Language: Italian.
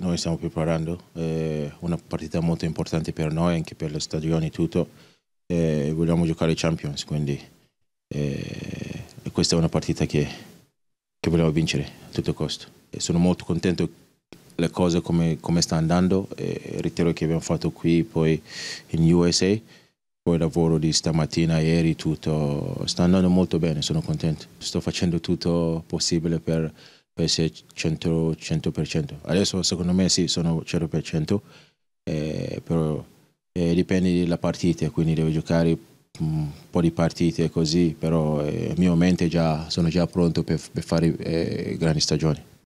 noi stiamo preparando eh, una partita molto importante per noi, anche per la stagione e tutto. Eh, vogliamo giocare Champions, quindi eh, questa è una partita che, che, vogliamo vincere a tutto costo. E sono molto contento le cose come, come sta andando, eh, ritiro che abbiamo fatto qui, poi in USA, poi il lavoro di stamattina, ieri, tutto sta andando molto bene, sono contento. Sto facendo tutto possibile per può essere 100%, 100%. Adesso secondo me sì, sono 100%, eh, però eh, dipende dalla partita, quindi devo giocare mm, un po' di partite così, però eh, mio mente già, sono già pronto per, per fare eh, grandi stagioni.